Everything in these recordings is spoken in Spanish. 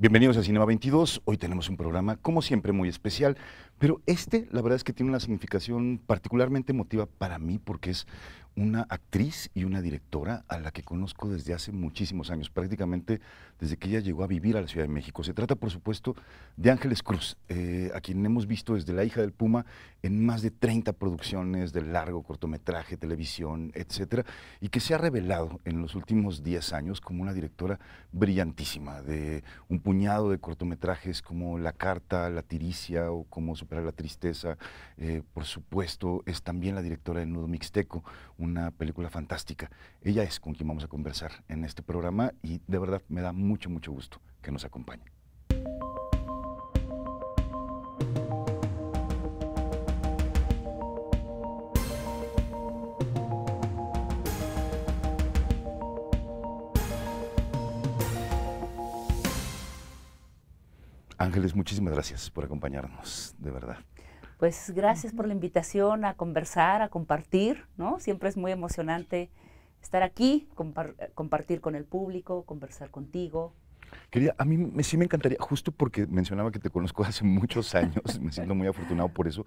Bienvenidos a Cinema 22. Hoy tenemos un programa, como siempre, muy especial, pero este, la verdad es que tiene una significación particularmente emotiva para mí porque es una actriz y una directora a la que conozco desde hace muchísimos años, prácticamente desde que ella llegó a vivir a la Ciudad de México. Se trata, por supuesto, de Ángeles Cruz, eh, a quien hemos visto desde La hija del Puma en más de 30 producciones de largo, cortometraje, televisión, etcétera, y que se ha revelado en los últimos 10 años como una directora brillantísima, de un puñado de cortometrajes como La Carta, La Tiricia o Cómo Superar la Tristeza. Eh, por supuesto, es también la directora de Nudo Mixteco, una película fantástica. Ella es con quien vamos a conversar en este programa y de verdad me da mucho, mucho gusto que nos acompañe. Ángeles, muchísimas gracias por acompañarnos, de verdad. Pues gracias por la invitación a conversar, a compartir, ¿no? Siempre es muy emocionante estar aquí, eh, compartir con el público, conversar contigo, Querida, a mí sí me encantaría, justo porque mencionaba que te conozco hace muchos años, me siento muy afortunado por eso,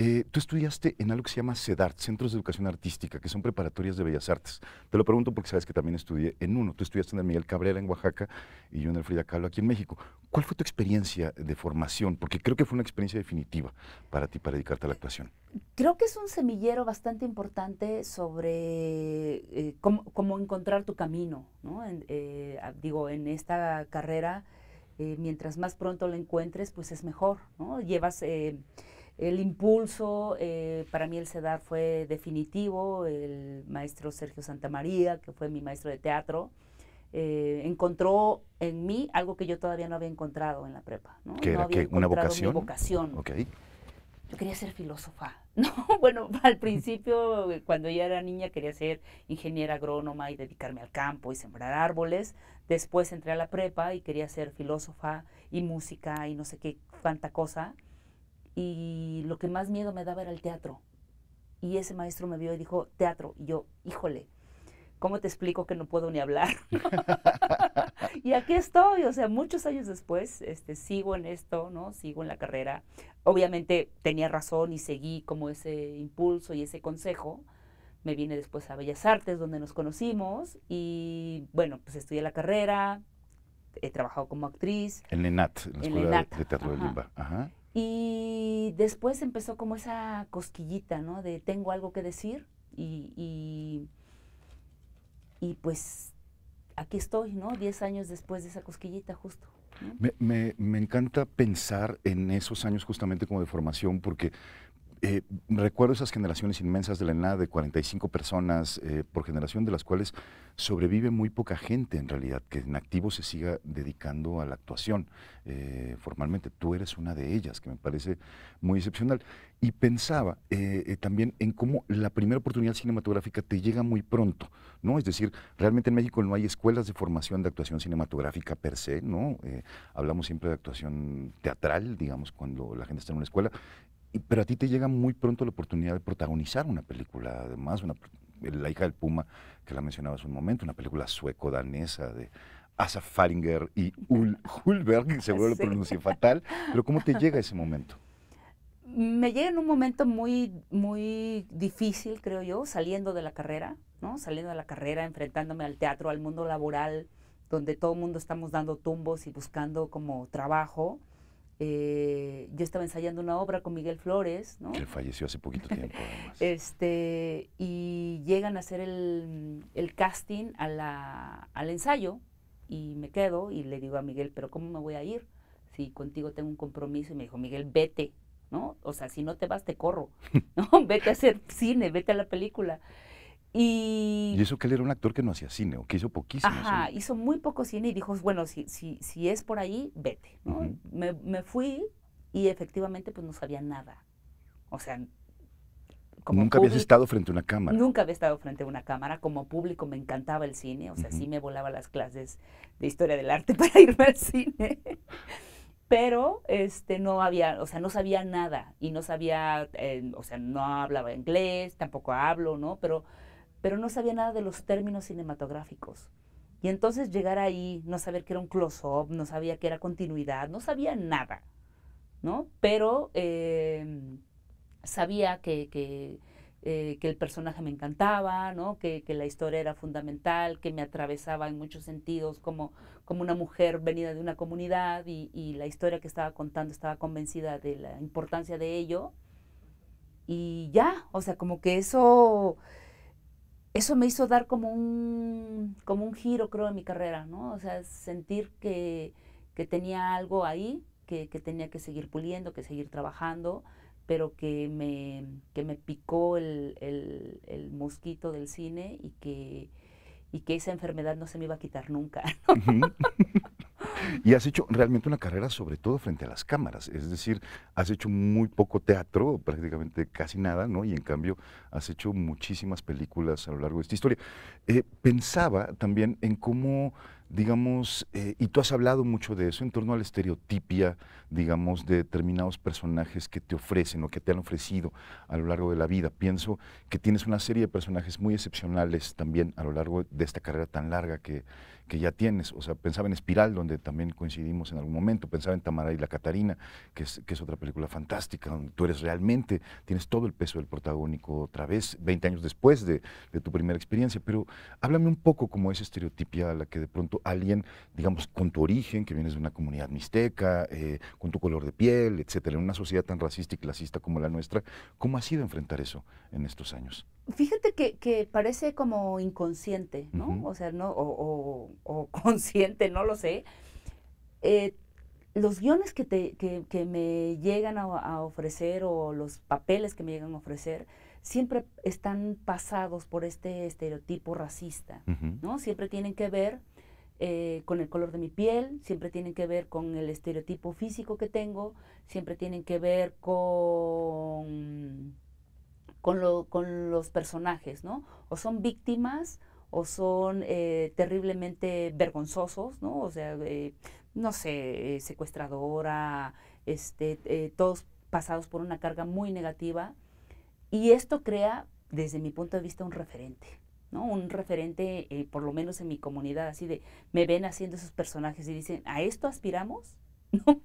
eh, tú estudiaste en algo que se llama CEDART, Centros de Educación Artística, que son preparatorias de Bellas Artes. Te lo pregunto porque sabes que también estudié en uno. Tú estudiaste en el Miguel Cabrera en Oaxaca y yo en el Frida Kahlo aquí en México. ¿Cuál fue tu experiencia de formación? Porque creo que fue una experiencia definitiva para ti, para dedicarte a la actuación. Creo que es un semillero bastante importante sobre eh, cómo, encontrar tu camino. ¿no? Eh, digo, en esta carrera, mientras más pronto lo encuentres, pues es mejor. ¿no? Llevas el impulso, eh, para mí el CEDAR fue definitivo, el maestro Sergio Santamaría, que fue mi maestro de teatro, eh, encontró en mí algo que yo todavía no había encontrado en la prepa. ¿Qué era? ¿Una vocación? vocación. Okay. Yo quería ser filósofa. No, bueno, al principio, cuando yo era niña, quería ser ingeniera agrónoma y dedicarme al campo y sembrar árboles. Después entré a la prepa y quería ser filósofa y música y no sé qué, tanta cosa y lo que más miedo me daba era el teatro. Y ese maestro me vio y dijo, teatro. Y yo, híjole, ¿cómo te explico que no puedo ni hablar? y aquí estoy, o sea, muchos años después, este, sigo en esto, ¿no? Sigo en la carrera. Obviamente tenía razón y seguí como ese impulso y ese consejo. Me vine después a Bellas Artes, donde nos conocimos, y bueno, pues estudié la carrera, he trabajado como actriz. En ENAT, en la Escuela de Teatro de Limba. Ajá. Y después empezó como esa cosquillita, ¿no? De tengo algo que decir y, y, pues aquí estoy, ¿no? Diez años después de esa cosquillita justo. Me, me encanta pensar en esos años justamente como de formación porque eh, recuerdo esas generaciones inmensas de la nada de 45 personas eh, por generación, de las cuales sobrevive muy poca gente en realidad, que en activo se siga dedicando a la actuación eh, formalmente. Tú eres una de ellas, que me parece muy excepcional. Y pensaba también en cómo la primera oportunidad cinematográfica te llega muy pronto, ¿no? Es decir, realmente en México no hay escuelas de formación de actuación cinematográfica per se, ¿no? hablamos siempre de actuación teatral, digamos, cuando la gente está en una escuela pero a ti te llega muy pronto la oportunidad de protagonizar una película, además, una, La hija del Puma, que la mencionabas hace un momento, una película sueco-danesa de Asa Faringer y Ul Hulberg, seguro lo pronuncié fatal, pero ¿cómo te llega ese momento? Me llega en un momento muy, muy difícil, creo yo, saliendo de la carrera, ¿no? Saliendo de la carrera, enfrentándome al teatro, al mundo laboral, donde todo el mundo estamos dando tumbos y buscando como trabajo eh, yo estaba ensayando una obra con Miguel Flores, ¿no? Que falleció hace poquito tiempo, este, y llegan a hacer el, casting a la, al ensayo y me quedo y le digo a Miguel, pero ¿cómo me voy a ir? Si contigo tengo un compromiso. Y me dijo, Miguel, vete, ¿no? O sea, si no te vas, te corro, ¿no? vete a hacer cine, vete a la película. Y... y, eso que él era un actor que no hacía cine o que hizo poquísimo. Ajá, hizo muy poco cine y dijo, bueno, si, si, si es por ahí, vete. me, fui y efectivamente pues no sabía nada. O sea, Nunca habías estado frente a una cámara. Nunca había estado frente a una cámara. Como público me encantaba el cine. O sea, sí me volaba las clases de historia del arte para irme al cine. pero este no había, o sea, no sabía nada y no sabía, eh, o sea, no hablaba inglés, tampoco hablo, ¿no? Pero pero no sabía nada de los términos cinematográficos. Y entonces llegar ahí, no saber que era un close-up, no sabía que era continuidad, no sabía nada, ¿no? Pero em, sabía eh, que, el personaje me encantaba, ¿no? Que, la historia era fundamental, que me atravesaba en muchos sentidos como, como una mujer venida de una comunidad y, y la historia que estaba contando estaba convencida de la importancia de ello. Y ya, o sea, como que eso eso me hizo dar como un, como un giro, creo, en mi carrera, ¿no? O sea, sentir que, tenía algo ahí, que, tenía que seguir puliendo, que seguir trabajando, pero que me, me picó el, mosquito del cine y que, que esa enfermedad no se me iba a quitar nunca. Y has hecho realmente una carrera sobre todo frente a las cámaras, es decir, has hecho muy poco teatro, prácticamente casi nada, ¿no? Y en cambio has hecho muchísimas películas a lo largo de esta historia. Eh, pensaba también en cómo digamos, eh, y tú has hablado mucho de eso en torno a la estereotipia, digamos, de determinados personajes que te ofrecen o que te han ofrecido a lo largo de la vida. Pienso que tienes una serie de personajes muy excepcionales también a lo largo de esta carrera tan larga que, que ya tienes. O sea, pensaba en Espiral, donde también coincidimos en algún momento, pensaba en Tamara y la Catarina, que es, otra película fantástica, donde tú eres realmente, tienes todo el peso del protagónico otra vez, 20 años después de, tu primera experiencia. Pero háblame un poco como es estereotipia la que de pronto alguien, digamos, con tu origen, que vienes de una comunidad mixteca, eh, con tu color de piel, etcétera, en una sociedad tan racista y clasista como la nuestra, ¿cómo ha sido enfrentar eso en estos años? Fíjate que, parece como inconsciente, ¿no? O sea, no, o, consciente, no lo sé. Eh, los guiones que, te, me llegan a, ofrecer o los papeles que me llegan a ofrecer siempre están pasados por este estereotipo racista, ¿no? Siempre tienen que ver eh, con el color de mi piel, siempre tienen que ver con el estereotipo físico que tengo, siempre tienen que ver con con, los personajes, ¿no? O son víctimas o son eh, terriblemente vergonzosos, ¿no? O sea, eh, no sé, eh, secuestradora, este, todos pasados por una carga muy negativa. Y esto crea, desde mi punto de vista, un referente, ¿no? Un referente, por lo menos en mi comunidad, así de, me ven haciendo esos personajes y dicen, ¿a esto aspiramos? ¿No?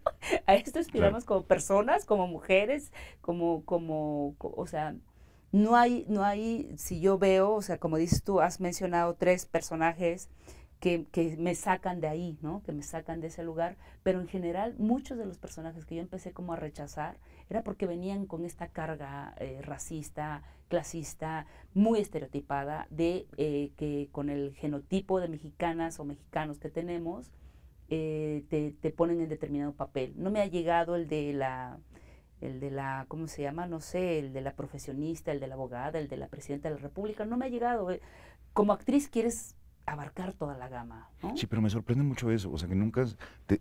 A esto aspiramos como personas, como mujeres, como, como, o sea, no hay, no hay, si yo veo, o sea, como dices tú, has mencionado tres personajes que, me sacan de ahí, ¿no? Que me sacan de ese lugar. Pero en general, muchos de los personajes que yo empecé como a rechazar era porque venían con esta carga eh, racista, clasista, muy estereotipada, de eh, que con el genotipo de mexicanas o mexicanos que tenemos, eh, te, te, ponen en determinado papel. No me ha llegado el de la el de la, ¿cómo se llama? No sé, el de la profesionista, el de la abogada, el de la presidenta de la República, no me ha llegado. Eh. Como actriz quieres abarcar toda la gama. Sí, pero me sorprende mucho eso. O sea, que nunca.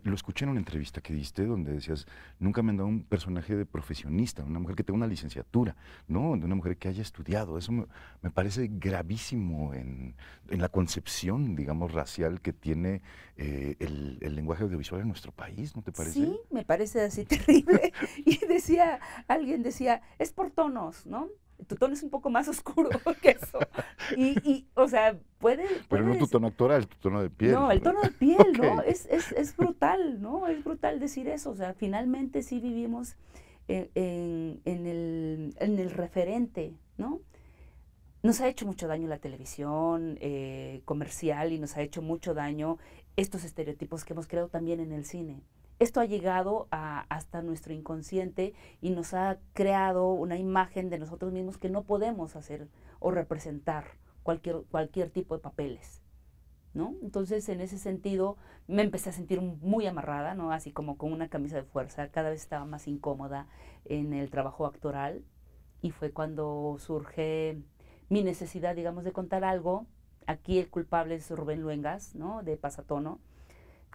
lo escuché en una entrevista que diste donde decías: nunca me han dado un personaje de profesionista, una mujer que tenga una licenciatura, ¿no? De una mujer que haya estudiado. Eso me, parece gravísimo en, la concepción, digamos, racial que tiene eh, el, el, lenguaje audiovisual en nuestro país, ¿no te parece? Sí, me parece así terrible. y decía, alguien decía: es por tonos, ¿no? tu tono es un poco más oscuro que eso. Y, o sea, puede... Pero no tu tono actoral, tu tono de piel. No, el tono de piel, ¿no? Es, es, es, brutal, ¿no? Es brutal decir eso. O sea, finalmente sí vivimos eh, en, en, el, en el, referente, ¿no? Nos ha hecho mucho daño la televisión eh, comercial y nos ha hecho mucho daño estos estereotipos que hemos creado también en el cine. Esto ha llegado hasta nuestro inconsciente y nos ha creado una imagen de nosotros mismos que no podemos hacer o representar cualquier, cualquier tipo de papeles. ¿No? Entonces, en ese sentido, me empecé a sentir muy amarrada, ¿no? Así como con una camisa de fuerza, cada vez estaba más incómoda en el trabajo actoral y fue cuando surge mi necesidad, digamos, de contar algo. Aquí el culpable es Rubén Luengas, ¿no? De Pasatono.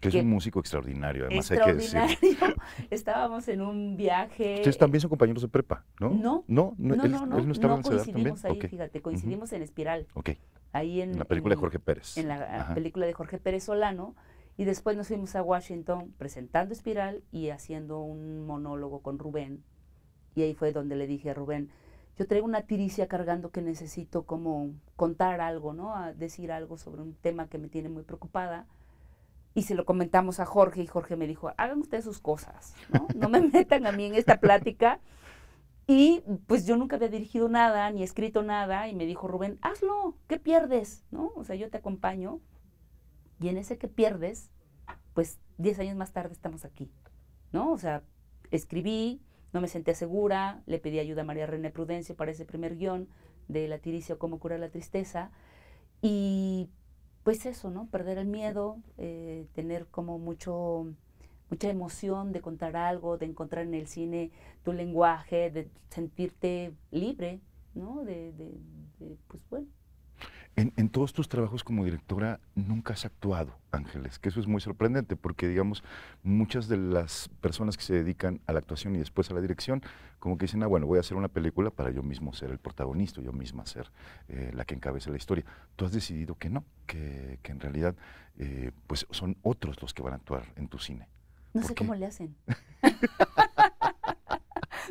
Que es un músico extraordinario, además hay que decir. Estábamos en un viaje. Ustedes también son compañeros de prepa, ¿no? No. No, no, no, no, no, en coincidimos ahí, fíjate, coincidimos en Espiral. Ok. Ahí en, la película de Jorge Pérez. En la película de Jorge Pérez Solano. Y después nos fuimos a Washington presentando Espiral y haciendo un monólogo con Rubén. Y ahí fue donde le dije a Rubén, yo traigo una tiricia cargando que necesito como contar algo, ¿no? A decir algo sobre un tema que me tiene muy preocupada y se lo comentamos a Jorge y Jorge me dijo, hagan ustedes sus cosas, ¿no? no me metan a mí en esta plática. Y pues yo nunca había dirigido nada, ni escrito nada, y me dijo Rubén, hazlo, ¿qué pierdes? ¿No? O sea, yo te acompaño. Y en ese que pierdes, pues diez años más tarde estamos aquí, ¿no? O sea, escribí, no me senté segura, le pedí ayuda a María René Prudencia para ese primer guión de La tiricia o cómo curar la tristeza, y pues eso, ¿no? Perder el miedo, eh, tener como mucho, mucha emoción de contar algo, de encontrar en el cine tu lenguaje, de sentirte libre, ¿no? de, de pues bueno, en, todos tus trabajos como directora nunca has actuado, Ángeles, que eso es muy sorprendente porque, digamos, muchas de las personas que se dedican a la actuación y después a la dirección, como que dicen, ah, bueno, voy a hacer una película para yo mismo ser el protagonista, yo misma ser eh, la que encabece la historia. Tú has decidido que no, que, en realidad eh, pues son otros los que van a actuar en tu cine. No sé cómo le hacen.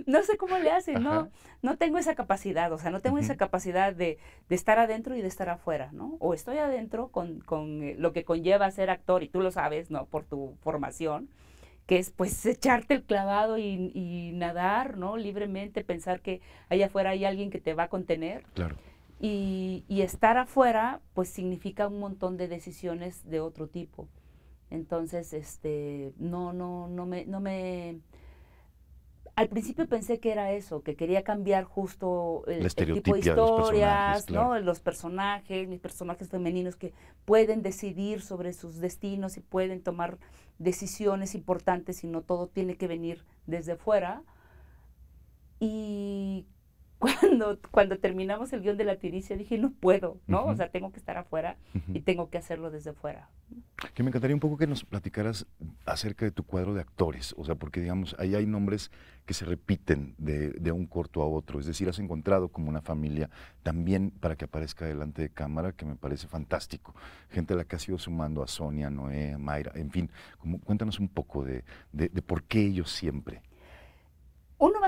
no sé cómo le hacen, no, no tengo esa capacidad, o sea, no tengo esa capacidad de, estar adentro y de estar afuera, ¿no? O estoy adentro con, eh, lo que conlleva ser actor, y tú lo sabes, ¿no? Por tu formación, que es pues echarte el clavado y, nadar, ¿no? Libremente, pensar que allá afuera hay alguien que te va a contener. Claro. Y, y, estar afuera, pues significa un montón de decisiones de otro tipo. Entonces, este, no, no, no me, no me, al principio pensé que era eso, que quería cambiar justo el, tipo de historias, los los personajes, mis personajes femeninos que pueden decidir sobre sus destinos y pueden tomar decisiones importantes y no todo tiene que venir desde fuera. Y cuando, cuando terminamos el guión de la tiricia dije, no puedo, ¿no? O sea, tengo que estar afuera y tengo que hacerlo desde fuera. Que me encantaría un poco que nos platicaras acerca de tu cuadro de actores, o sea, porque digamos, ahí hay nombres que se repiten de, de un corto a otro, es decir, has encontrado como una familia también para que aparezca delante de cámara, que me parece fantástico. Gente a la que has ido sumando a Sonia, Noé, Mayra, en fin, cuéntanos un poco de, de por qué ellos siempre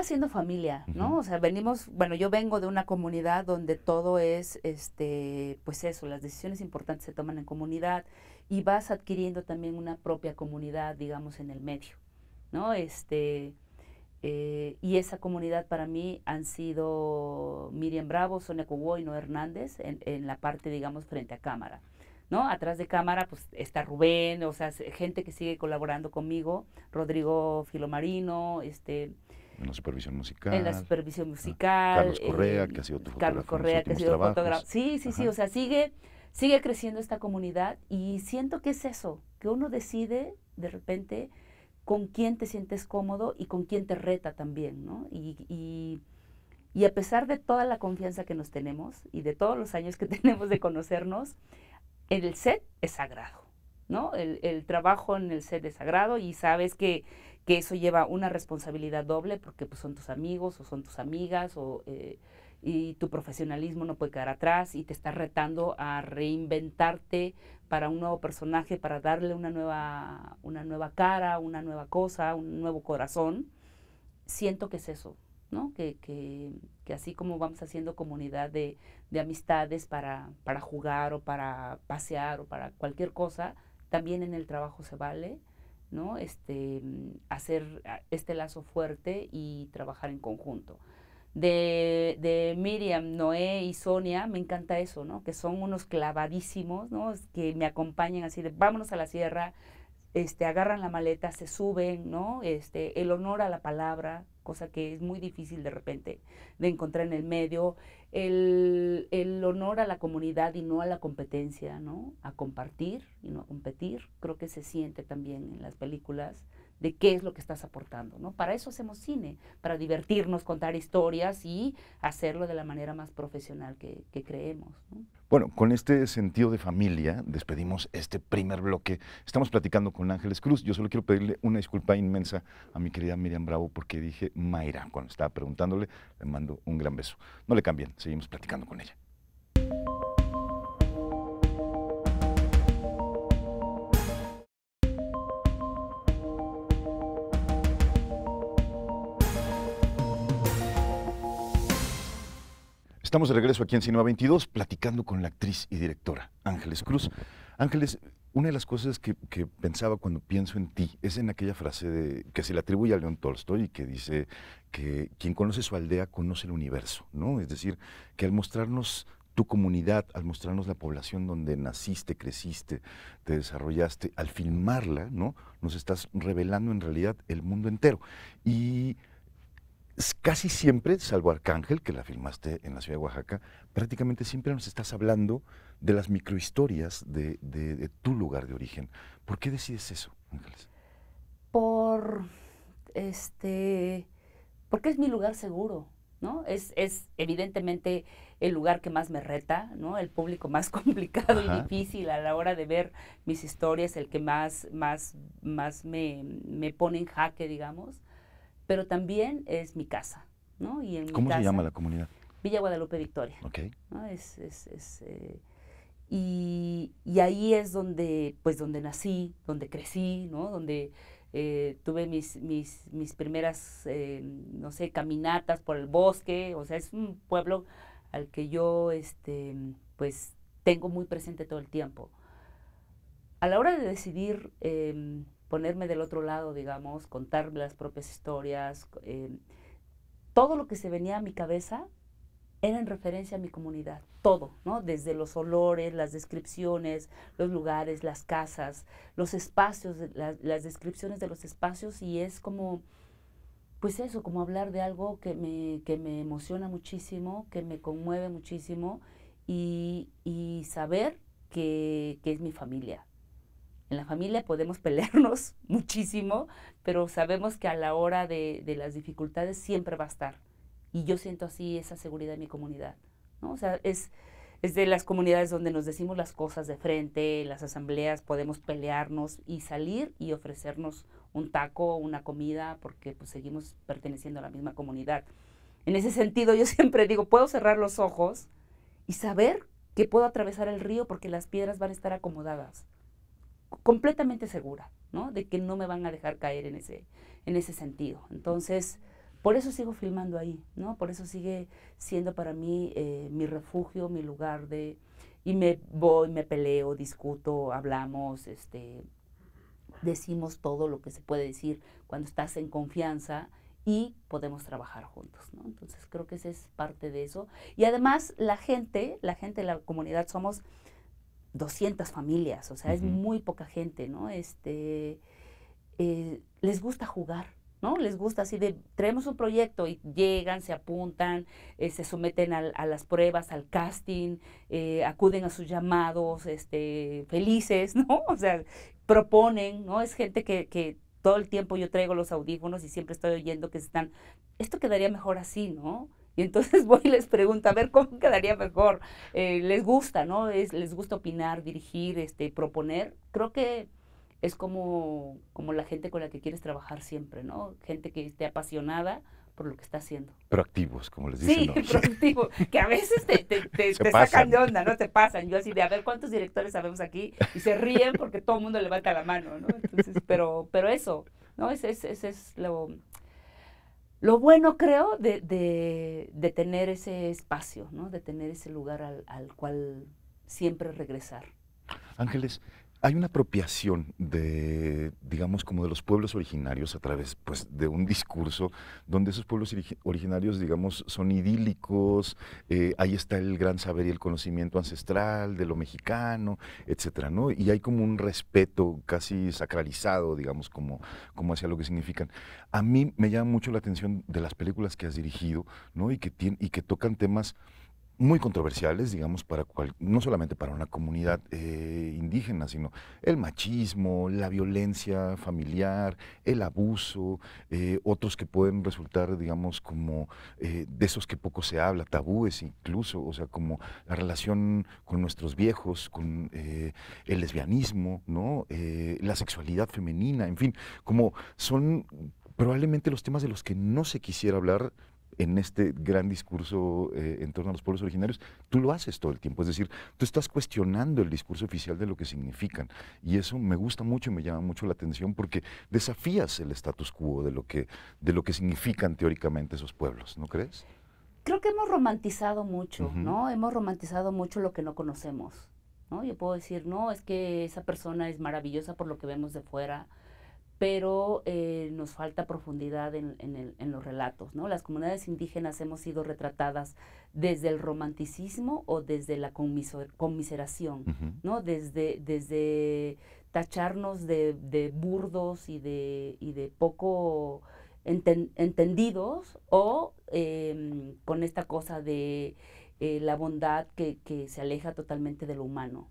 siendo haciendo familia, ¿no? O sea, venimos, bueno, yo vengo de una comunidad donde todo es, este, pues eso, las decisiones importantes se toman en comunidad y vas adquiriendo también una propia comunidad, digamos, en el medio, ¿no? Este, eh, y esa comunidad para mí han sido Miriam Bravo, Sonia Cubo y No Hernández en, la parte, digamos, frente a cámara. ¿No? Atrás de cámara pues está Rubén, o sea, gente que sigue colaborando conmigo, Rodrigo Filomarino, este, en la supervisión musical. En la supervisión musical. Carlos eh, Correa, que ha sido tu Carlos Correa, que ha sido fotógrafo. Sí, sí, sí, o sea, sigue, sigue creciendo esta comunidad y siento que es eso, que uno decide de repente con quién te sientes cómodo y con quién te reta también, ¿no? Y, a pesar de toda la confianza que nos tenemos y de todos los años que tenemos de conocernos, el set es sagrado, ¿no? El, el trabajo en el set es sagrado y sabes que, que eso lleva una responsabilidad doble porque pues, son tus amigos o son tus amigas eh, y tu profesionalismo no puede quedar atrás y te está retando a reinventarte para un nuevo personaje, para darle una nueva, una nueva cara, una nueva cosa, un nuevo corazón. Siento que es eso, ¿no? Que, así como vamos haciendo comunidad de, amistades para jugar o para pasear o para cualquier cosa, también en el trabajo se vale ¿no? Este, mm, hacer ah, este lazo fuerte y trabajar en conjunto. De, de, Miriam, Noé y Sonia, me encanta eso, ¿no? Que son unos clavadísimos, ¿no? Que me acompañan así de vámonos a la sierra, este, agarran la maleta, se suben, ¿no? Este, el honor a la palabra, cosa que es muy difícil de repente de encontrar en el medio, el, honor a la comunidad y no a la competencia, ¿no? A compartir y no a competir, creo que se siente también en las películas de qué es lo que estás aportando, ¿no? Para eso hacemos cine, para divertirnos, contar historias y hacerlo de la manera más profesional que, que creemos, ¿no? Bueno, con este sentido de familia despedimos este primer bloque. Estamos platicando con Ángeles Cruz. Yo solo quiero pedirle una disculpa inmensa a mi querida Miriam Bravo porque dije Mayra cuando estaba preguntándole. Le mando un gran beso. No le cambien, seguimos platicando con ella. Estamos de regreso aquí en Cinema 22 platicando con la actriz y directora Ángeles Cruz. Ángeles, una de las cosas que, pensaba cuando pienso en ti es en aquella frase que se le atribuye a León Tolstoy que dice que quien conoce su aldea conoce el universo, ¿no? Es decir, que al mostrarnos tu comunidad, al mostrarnos la población donde naciste, creciste, te desarrollaste, al filmarla, ¿no? Nos estás revelando en realidad el mundo entero. Y casi siempre, salvo Arcángel, que la filmaste en la ciudad de Oaxaca, prácticamente siempre nos estás hablando de las microhistorias de, de, tu lugar de origen. ¿Por qué decides eso, Ángeles? Por este, porque es mi lugar seguro, ¿no? Es, evidentemente el lugar que más me reta, ¿no? El público más complicado y difícil a la hora de ver mis historias, el que más, más, más me, me pone en jaque, digamos pero también es mi casa, ¿no? Y ¿Cómo se llama la comunidad? Villa Guadalupe Victoria. Ok. Es, es, es eh, y, ahí es donde, pues, donde nací, donde crecí, ¿no? Donde eh, tuve mis, mis, primeras, eh, no sé, caminatas por el bosque. O sea, es un pueblo al que yo, este, pues, tengo muy presente todo el tiempo. A la hora de decidir em, ponerme del otro lado, digamos, contar las propias historias. Eh, todo lo que se venía a mi cabeza era en referencia a mi comunidad, todo, ¿no? Desde los olores, las descripciones, los lugares, las casas, los espacios, las descripciones de los espacios y es como, pues eso, como hablar de algo que me, emociona muchísimo, que me conmueve muchísimo y, saber que es mi familia, en la familia podemos pelearnos muchísimo, pero sabemos que a la hora de, las dificultades siempre va a estar. Y yo siento así esa seguridad en mi comunidad. sea, es, de las comunidades donde nos decimos las cosas de frente, en las asambleas podemos pelearnos y salir y ofrecernos un taco, una comida, porque pues, seguimos perteneciendo a la misma comunidad. En ese sentido, yo siempre digo, puedo cerrar los ojos y saber que puedo atravesar el río porque las piedras van a estar acomodadas completamente segura, ¿no? De que no me van a dejar caer en ese, en ese sentido. Entonces, por eso sigo filmando ahí, ¿no? Por eso sigue siendo para mí eh, mi refugio, mi lugar de... Y me voy, me peleo, discuto, hablamos, este, decimos todo lo que se puede decir cuando estás en confianza y podemos trabajar juntos, ¿no? Entonces creo que esa es parte de eso. Y además la gente, la gente, la comunidad somos 200 familias, o sea, es muy poca gente, ¿no? Este, eh, les gusta jugar, ¿no? Les gusta así de, traemos un proyecto y llegan, se apuntan, eh, se someten a las pruebas, al casting, eh, acuden a sus llamados, este, felices, ¿no? O sea, proponen, ¿no? Es gente que, que todo el tiempo yo traigo los audífonos y siempre estoy oyendo que están, esto quedaría mejor así, ¿no? Y entonces voy y les pregunto, a ver, ¿cómo quedaría mejor? Eh, les gusta, ¿no? Es, les gusta opinar, dirigir, este, proponer. Creo que es como, como la gente con la que quieres trabajar siempre, ¿no? Gente que esté apasionada por lo que está haciendo. Proactivos, como les dicen. Sí, ¿no? que a veces te, te, sacan de onda, ¿no? Te pasan. Yo así de, a ver, ¿cuántos directores sabemos aquí? Y se ríen porque todo el mundo levanta la mano, ¿no? Entonces, pero, pero eso, ¿no? Ese es, es, es lo, lo bueno creo de, de, tener ese espacio, ¿no? de tener ese lugar al, al cual siempre regresar. Ángeles, hay una apropiación de, digamos, como de los pueblos originarios a través pues, de un discurso donde esos pueblos originarios, digamos, son idílicos, eh, ahí está el gran saber y el conocimiento ancestral de lo mexicano, etcétera, ¿no? Y hay como un respeto casi sacralizado, digamos, como, como hacia lo que significan. A mí me llama mucho la atención de las películas que has dirigido, ¿no? Y que, y que tocan temas muy controversiales, digamos, para no solamente para una comunidad eh, indígena, sino el machismo, la violencia familiar, el abuso, eh, otros que pueden resultar, digamos, como eh, de esos que poco se habla, tabúes incluso, o sea, como la relación con nuestros viejos, con el lesbianismo, ¿no? la sexualidad femenina, en fin, como son probablemente los temas de los que no se quisiera hablar en este gran discurso eh, en torno a los pueblos originarios, tú lo haces todo el tiempo. Es decir, tú estás cuestionando el discurso oficial de lo que significan. Y eso me gusta mucho y me llama mucho la atención porque desafías el status quo de lo que, de lo que significan teóricamente esos pueblos, ¿no crees? Creo que hemos romantizado mucho, ¿no? Hemos romantizado mucho lo que no conocemos. ¿no? Yo puedo decir, no, es que esa persona es maravillosa por lo que vemos de fuera pero eh, nos falta profundidad en, los relatos, ¿no? Las comunidades indígenas hemos sido retratadas desde el romanticismo o desde la conmiseración, ¿no? Desde, desde tacharnos de, burdos y de, poco entendidos o em, con esta cosa de eh, la bondad que, que, se aleja totalmente de lo humano.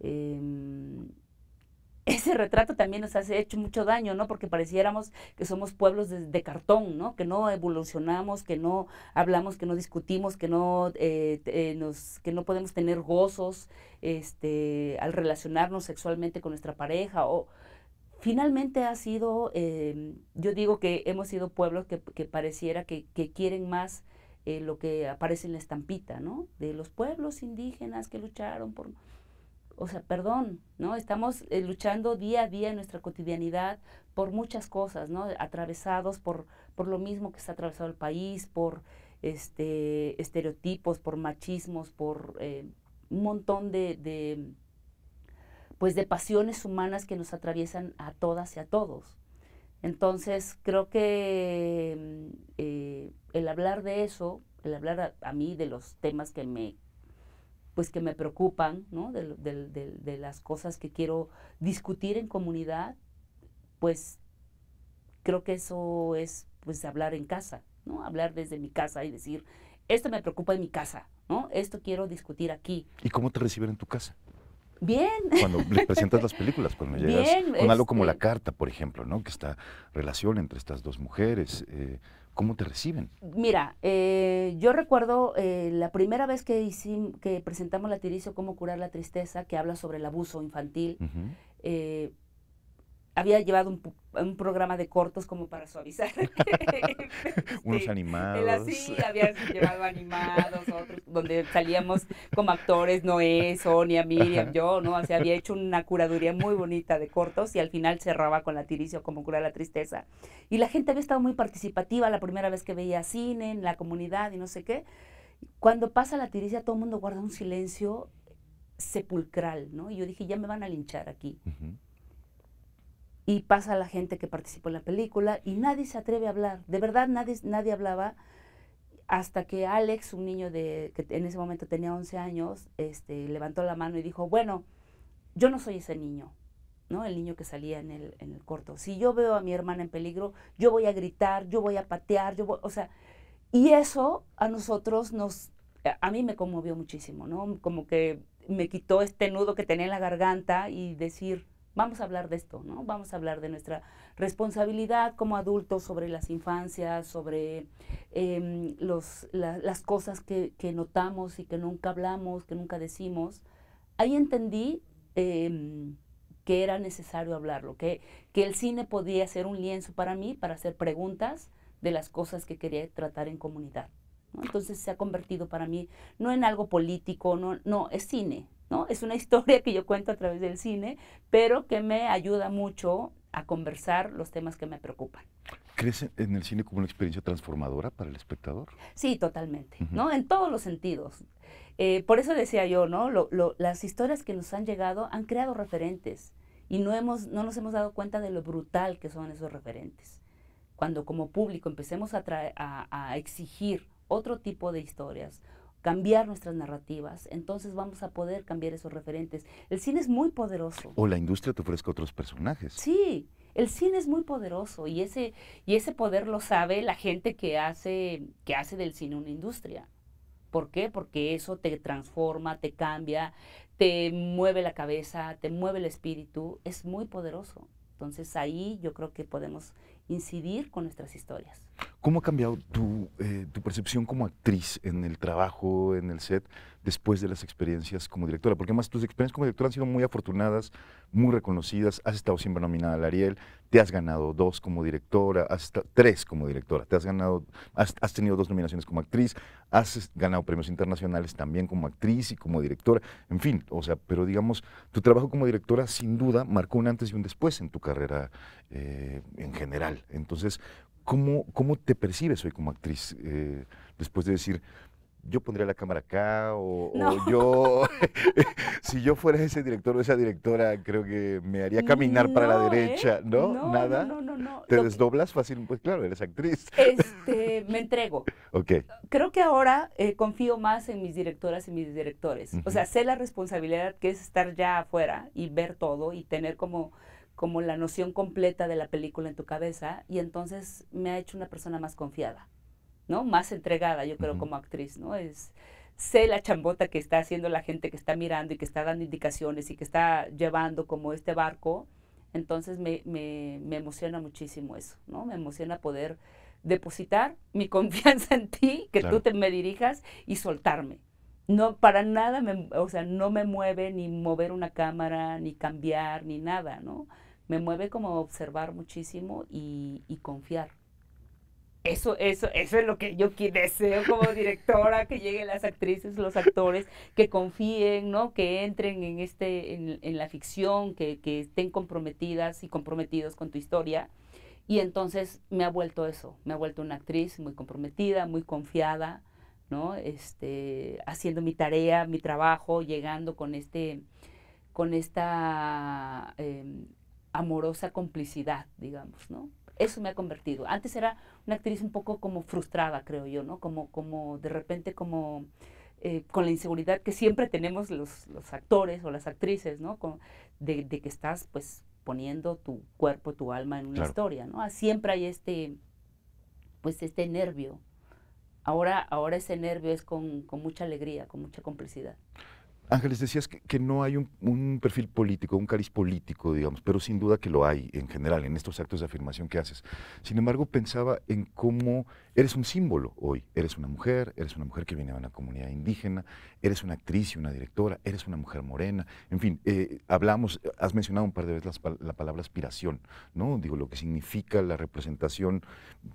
Em, ese retrato también nos hace hecho mucho daño, ¿no? Porque pareciéramos que somos pueblos de, cartón, ¿no? Que no evolucionamos, que no hablamos, que no discutimos, que no, eh, eh, nos, que no podemos tener gozos este, al relacionarnos sexualmente con nuestra pareja. O, finalmente ha sido, em, yo digo que hemos sido pueblos que, pareciera que, que, quieren más eh, lo que aparece en la estampita, ¿no? De los pueblos indígenas que lucharon por o sea, perdón, ¿no? Estamos eh, luchando día a día en nuestra cotidianidad por muchas cosas, ¿no? Atravesados por, por lo mismo que está atravesado el país, por este, estereotipos, por machismos, por eh, un montón de, pues de pasiones humanas que nos atraviesan a todas y a todos. Entonces, creo que mm, eh, el hablar de eso, el hablar a mí de los temas que me pues que me preocupan, ¿no? de, las cosas que quiero discutir en comunidad, pues creo que eso es pues hablar en casa, ¿no? Hablar desde mi casa y decir, esto me preocupa en mi casa, ¿no? Esto quiero discutir aquí. ¿Y cómo te reciben en tu casa? Bien. Cuando les presentas las películas, cuando llegas con algo como La este Carta, por ejemplo, ¿no? Que esta relación entre estas dos mujeres, eh, ¿Cómo te reciben? Mira, eh, yo recuerdo eh, la primera vez que, que presentamos la tiricio Cómo curar la tristeza, que habla sobre el abuso infantil había llevado un, programa de cortos como para suavizar. Unos este, animados. Sí, había llevado animados, otros, donde salíamos como actores, no Noé, Sonia, Miriam, yo, ¿no? O había hecho una curaduría muy bonita de cortos y al final cerraba con la tiricia como cura la tristeza. Y la gente había estado muy participativa la primera vez que veía cine en la comunidad y no sé qué. Cuando pasa la tiricia, todo el mundo guarda un silencio sepulcral, ¿no? Y yo dije, ya me van a linchar aquí y pasa la gente que participó en la película y nadie se atreve a hablar. De verdad, nadie, nadie hablaba hasta que Alex, un niño de, que en ese momento tenía 11 años, este, levantó la mano y dijo, bueno, yo no soy ese niño, ¿no? El niño que salía en el, corto. Si yo veo a mi hermana en peligro, yo voy a gritar, yo voy a patear, yo voy, o sea, y eso a nosotros nos, a mí me conmovió muchísimo, ¿no? Como que me quitó este nudo que tenía en la garganta y decir, vamos a hablar de esto, ¿no? Vamos a hablar de nuestra responsabilidad como adultos sobre las infancias, sobre em, las cosas que, notamos y que nunca hablamos, que nunca decimos. Ahí entendí em, que era necesario hablarlo, que, que el cine podía ser un lienzo para mí para hacer preguntas de las cosas que quería tratar en comunidad. Entonces se ha convertido para mí no en algo político, no, no, es cine, ¿no? Es una historia que yo cuento a través del cine, pero que me ayuda mucho a conversar los temas que me preocupan. ¿Crees en el cine como una experiencia transformadora para el espectador? Sí, totalmente, ¿no? En todos los sentidos. Eh, por eso decía yo, ¿no? las historias que nos han llegado han creado referentes y no, hemos, no nos hemos dado cuenta de lo brutal que son esos referentes. Cuando como público empecemos a, a exigir otro tipo de historias, cambiar nuestras narrativas, entonces vamos a poder cambiar esos referentes. El cine es muy poderoso. O la industria te ofrezca otros personajes. Sí, el cine es muy poderoso y ese, y ese poder lo sabe la gente que hace, que hace del cine una industria. ¿Por qué? Porque eso te transforma, te cambia, te mueve la cabeza, te mueve el espíritu, es muy poderoso. Entonces ahí yo creo que podemos incidir con nuestras historias. ¿Cómo ha cambiado eh, tu, percepción como actriz en el trabajo, en el set, después de las experiencias como directora? Porque además tus experiencias como directora han sido muy afortunadas, muy reconocidas, has estado siempre nominada al Ariel, te has ganado dos como directora, hasta tres como directora, te has ganado, has, tenido dos nominaciones como actriz, has ganado premios internacionales también como actriz y como directora, en fin, o sea, pero digamos, tu trabajo como directora sin duda marcó un antes y un después en tu carrera eh, en general. Entonces, ¿Cómo, ¿Cómo, te percibes hoy como actriz? Eh, después de decir, yo pondría la cámara acá, o, yo, si yo fuera ese director o esa directora, creo que me haría caminar para la ¿eh? derecha, ¿no? ¿Nada? No, no, no. ¿Te desdoblas fácil? Pues claro, eres actriz. Este, me entrego. ok. Creo que ahora eh, confío más en mis directoras y mis directores. O sea, sé la responsabilidad que es estar ya afuera y ver todo y tener como como la noción completa de la película en tu cabeza y entonces me ha hecho una persona más confiada, ¿no? Más entregada, yo creo, como actriz, ¿no? Es, sé la chambota que está haciendo la gente que está mirando y que está dando indicaciones y que está llevando como este barco, entonces me, emociona muchísimo eso, ¿no? Me emociona poder depositar mi confianza en ti, que tú te me dirijas y soltarme. No, para nada, o sea, no me mueve ni mover una cámara, ni cambiar, ni nada, ¿no? me mueve como observar muchísimo y, confiar. Eso, eso, eso es lo que yo deseo como directora, que lleguen las actrices, los actores, que confíen, ¿no? Que entren en este, en, la ficción, que, estén comprometidas y comprometidos con tu historia. Y entonces me ha vuelto eso, me ha vuelto una actriz muy comprometida, muy confiada, ¿no? Este, haciendo mi tarea, mi trabajo, llegando con este, con esta em, amorosa complicidad, digamos, ¿no? Eso me ha convertido. Antes era una actriz un poco como frustrada, creo yo, ¿no? Como, como de repente como eh, con la inseguridad que siempre tenemos los, actores o las actrices, ¿no? de, que estás pues poniendo tu cuerpo, tu alma en una historia, ¿no? Ah, siempre hay este, pues este nervio. Ahora, ahora ese nervio es con, con mucha alegría, con mucha complicidad. Ángeles, decías que, no hay un, perfil político, un cariz político, digamos, pero sin duda que lo hay en general en estos actos de afirmación que haces. Sin embargo, pensaba en cómo eres un símbolo hoy. Eres una mujer, eres una mujer que viene de una comunidad indígena, eres una actriz y una directora, eres una mujer morena. En fin, eh, hablamos, has mencionado un par de veces la, palabra aspiración, ¿no? Digo, lo que significa la representación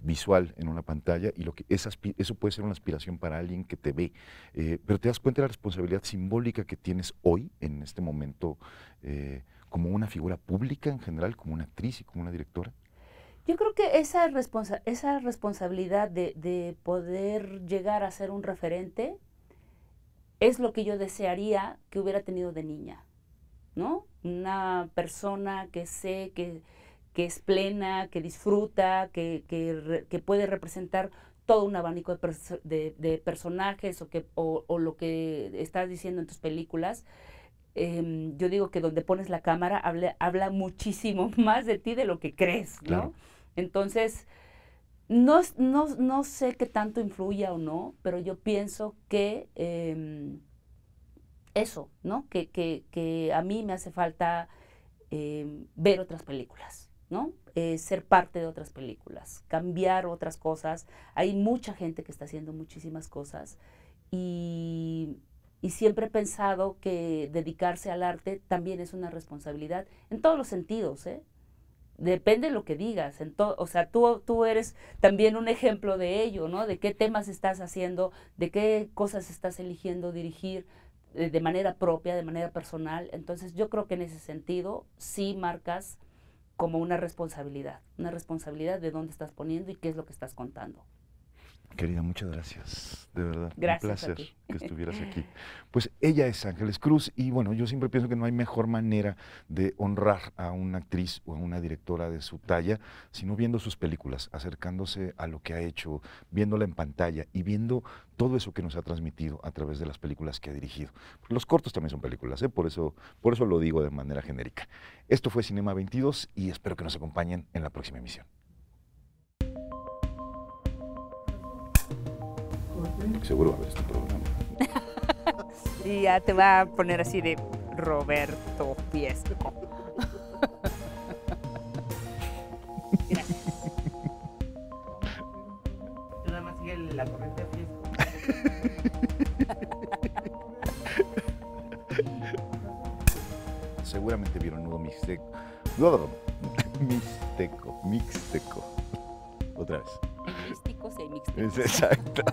visual en una pantalla y lo que es, eso puede ser una aspiración para alguien que te ve. Eh, pero te das cuenta de la responsabilidad simbólica que tienes hoy, en este momento, eh, como una figura pública en general, como una actriz y como una directora? Yo creo que esa, esa responsabilidad de, poder llegar a ser un referente es lo que yo desearía que hubiera tenido de niña, ¿no? Una persona que sé que, es plena, que disfruta, que puede representar todo un abanico de, personajes o, que, o, lo que estás diciendo en tus películas. Em, yo digo que donde pones la cámara habla, muchísimo más de ti de lo que crees, ¿no? Entonces, no, no, sé qué tanto influya o no, pero yo pienso que em, eso, ¿no? Que, a mí me hace falta em, ver otras películas, ¿no? Eh, ser parte de otras películas, cambiar otras cosas. Hay mucha gente que está haciendo muchísimas cosas y, siempre he pensado que dedicarse al arte también es una responsabilidad en todos los sentidos, ¿eh? Depende de lo que digas, en o sea, tú, tú eres también un ejemplo de ello, ¿no? De qué temas estás haciendo, de qué cosas estás eligiendo dirigir eh, de manera propia, de manera personal. Entonces yo creo que en ese sentido sí marcas como una responsabilidad, una responsabilidad de dónde estás poniendo y qué es lo que estás contando. Querida, muchas gracias. De verdad, un placer que estuvieras aquí. Pues ella es Ángeles Cruz y bueno, yo siempre pienso que no hay mejor manera de honrar a una actriz o a una directora de su talla, sino viendo sus películas, acercándose a lo que ha hecho, viéndola en pantalla y viendo todo eso que nos ha transmitido a través de las películas que ha dirigido. Los cortos también son películas, ¿eh? por, eso, por eso lo digo de manera genérica. Esto fue Cinema 22 y espero que nos acompañen en la próxima emisión. seguro va a ver este programa. y ya te va a poner así de Roberto Fiesco. Gracias. Nada más sigue la corriente Fiesco. Seguramente vieron nudo mixteco. Mixteco, mixteco. Otra vez. Es Exacto.